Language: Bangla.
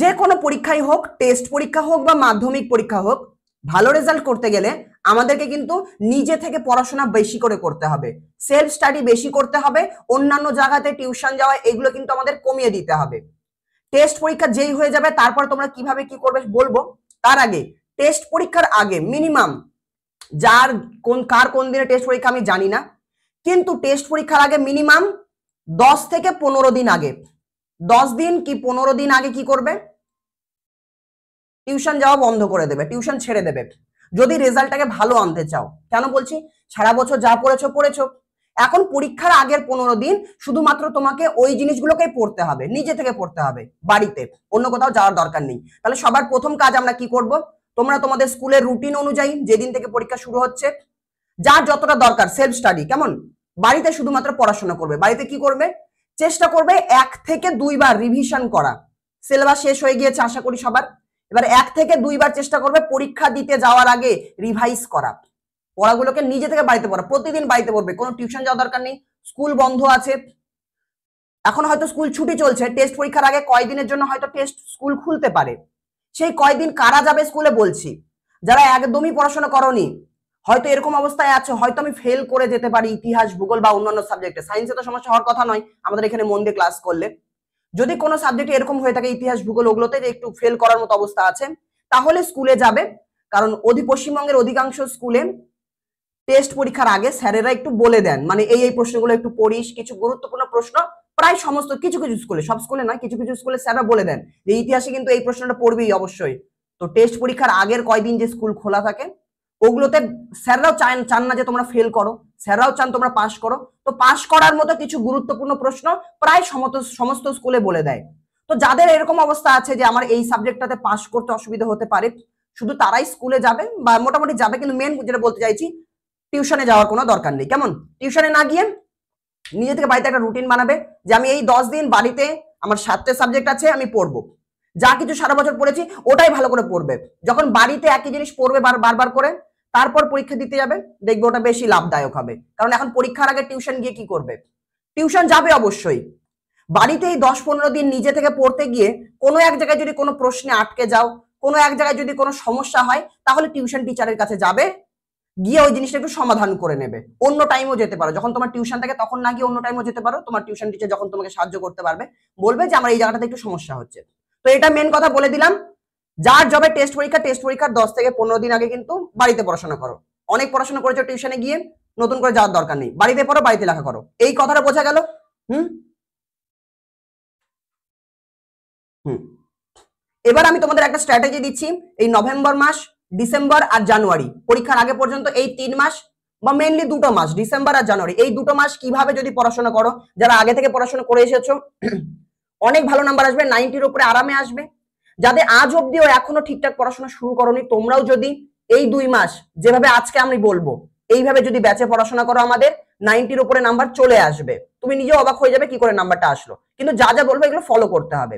যে কোনো পরীক্ষাই হোক টেস্ট পরীক্ষা হোক বা মাধ্যমিক পরীক্ষা হোক ভালো রেজাল্ট করতে গেলে আমাদেরকে কিন্তু নিজে থেকে পড়াশোনা বেশি করে করতে হবে সেলফ স্টাডি বেশি করতে হবে অন্যান্য জায়গাতে টিউশন যাওয়া এগুলো কিন্তু আমাদের কমিয়ে দিতে হবে টেস্ট পরীক্ষা যেই হয়ে যাবে তারপর তোমরা কিভাবে কি করবে বলবো তার আগে টেস্ট পরীক্ষার আগে মিনিমাম যার কোন কার কোন দিনে টেস্ট পরীক্ষা আমি জানি না কিন্তু টেস্ট পরীক্ষার আগে মিনিমাম দশ থেকে পনেরো দিন আগে দশ দিন কি পনেরো দিন আগে কি করবে টিউশন যাওয়া বন্ধ করে দেবে টিউশন ছেড়ে দেবে যদি রেজাল্টটাকে ভালো আনতে চাও কেন বলছি সারা বছর যা পড়েছো পড়েছো এখন পরীক্ষার আগের পনেরো দিন শুধুমাত্র তোমাকে ওই জিনিসগুলোকে পড়তে হবে নিজে থেকে পড়তে হবে বাড়িতে অন্য কোথাও যাওয়ার দরকার নেই তাহলে সবার প্রথম কাজ আমরা কি করব তোমরা তোমাদের স্কুলের রুটিন অনুযায়ী যেদিন থেকে পরীক্ষা শুরু হচ্ছে যা যতটা দরকার সেলফ স্টাডি কেমন বাড়িতে শুধুমাত্র পড়াশোনা করবে বাড়িতে কি করবে চেষ্টা করবে এক থেকে দুইবার রিভিশন করা সিলেবাস শেষ হয়ে গিয়েছে আশা করি সবার এবার এক থেকে দুইবার চেষ্টা করবে পরীক্ষা দিতে যাওয়ার আগে রিভাইজ করা পড়াগুলোকে নিজে থেকে বাড়িতে পড়া প্রতিদিন বাড়িতে পড়বে কোনো টিউশন যাওয়া দরকার নেই স্কুল বন্ধ আছে এখন হয়তো স্কুল ছুটি চলছে টেস্ট পরীক্ষার আগে কয়দিনের জন্য হয়তো টেস্ট স্কুল খুলতে পারে সেই কয়দিন কারা যাবে স্কুলে বলছি যারা একদমই পড়াশোনা করনি হয়তো এরকম অবস্থায় আছে হয়তো আমি ফেল করে যেতে পারি ইতিহাস ভূগোল বা অন্যান্য সাবজেক্টে সায়েন্সে তো সমস্যা হওয়ার কথা নয় আমাদের এখানে মন দিয়ে ক্লাস করলে যদি কোনো সাবজেক্টে এরকম হয়ে থাকে ইতিহাস ভূগোল ওগুলোতে যে একটু ফেল করার মতো অবস্থা আছে তাহলে স্কুলে যাবে কারণ অধি পশ্চিমবঙ্গের অধিকাংশ স্কুলে টেস্ট পরীক্ষার আগে স্যারেরা একটু বলে দেন মানে এই এই প্রশ্নগুলো একটু পড়িস কিছু গুরুত্বপূর্ণ প্রশ্ন প্রায় সমস্ত কিছু কিছু স্কুলে সব স্কুলে নয় কিছু কিছু স্কুলে স্যাররা বলে দেন যে ইতিহাসে কিন্তু এই প্রশ্নটা পড়বেই অবশ্যই তো টেস্ট পরীক্ষার আগের কয়দিন যে স্কুল খোলা থাকে ওগুলোতে স্যাররাও চান চান না যে তোমরা ফেল করো স্যাররাও চান তোমরা পাশ করো তো পাশ করার মতো কিছু গুরুত্বপূর্ণ প্রশ্ন প্রায় সমস্ত স্কুলে বলে দেয় তো যাদের এরকম অবস্থা আছে যে আমার এই সাবজেক্টটাতে পাশ করতে অসুবিধা হতে পারে শুধু তারাই স্কুলে যাবে বা মোটামুটি যাবে কিন্তু মেন যেটা বলতে চাইছি টিউশনে যাওয়ার কোনো দরকার নেই কেমন টিউশনে না গিয়ে নিজে থেকে বাড়িতে একটা রুটিন বানাবে যে আমি এই দশ দিন বাড়িতে আমার সাতটা সাবজেক্ট আছে আমি পড়বো যা কিছু সারা বছর পড়েছি ওটাই ভালো করে পড়বে যখন বাড়িতে একই জিনিস পড়বে বারবার করে তারপর পরীক্ষা দিতে যাবে দেখবে ওটা বেশি লাভদায়ক হবে কারণ এখন পরীক্ষার আগে টিউশন গিয়ে কি করবে টিউশন যাবে অবশ্যই বাড়িতেই দশ পনেরো দিন নিজে থেকে পড়তে গিয়ে কোনো এক জায়গায় যদি কোনো প্রশ্নে আটকে যাও কোনো এক জায়গায় যদি কোনো সমস্যা হয় তাহলে টিউশন টিচারের কাছে যাবে গিয়ে ওই জিনিসটা একটু সমাধান করে নেবে অন্য টাইমও যেতে পারো যখন তোমার টিউশন থাকে তখন না গিয়ে অন্য টাইমও যেতে পারো তোমার টিউশন টিচার যখন তোমাকে সাহায্য করতে পারবে বলবে যে আমার এই জায়গাটাতে একটু সমস্যা হচ্ছে তো এটা মেন কথা বলে দিলাম যার জবে টেস্ট পরীক্ষা টেস্ট পরীক্ষার দশ থেকে পনেরো দিন আগে কিন্তু বাড়িতে পড়াশোনা করো অনেক পড়াশোনা করেছো টিউশনে গিয়ে নতুন করে যাওয়ার দরকার নেই বাড়িতে পড়ো বাড়িতে লেখা করো এই কথাটা বোঝা গেল হুম হুম এবার আমি তোমাদের একটা স্ট্র্যাটেজি দিচ্ছি এই নভেম্বর মাস ডিসেম্বর আর জানুয়ারি পরীক্ষার আগে পর্যন্ত এই তিন মাস বা মেনলি দুটো মাস ডিসেম্বর আর জানুয়ারি এই দুটো মাস কিভাবে যদি পড়াশোনা করো যারা আগে থেকে পড়াশোনা করে এসেছো অনেক ভালো নাম্বার আসবে নাইনটির উপরে আরামে আসবে যাদের আজ অব্দিও এখনো ঠিকঠাক পড়াশোনা শুরু করনি তোমরাও যদি এই দুই মাস যেভাবে আজকে আমি বলবো এইভাবে যদি ব্যাচে পড়াশোনা করো আমাদের নাইনটির উপরে নাম্বার চলে আসবে তুমি নিজেও অবাক হয়ে যাবে কি করে নাম্বারটা আসলো কিন্তু যা যা বলবো এগুলো ফলো করতে হবে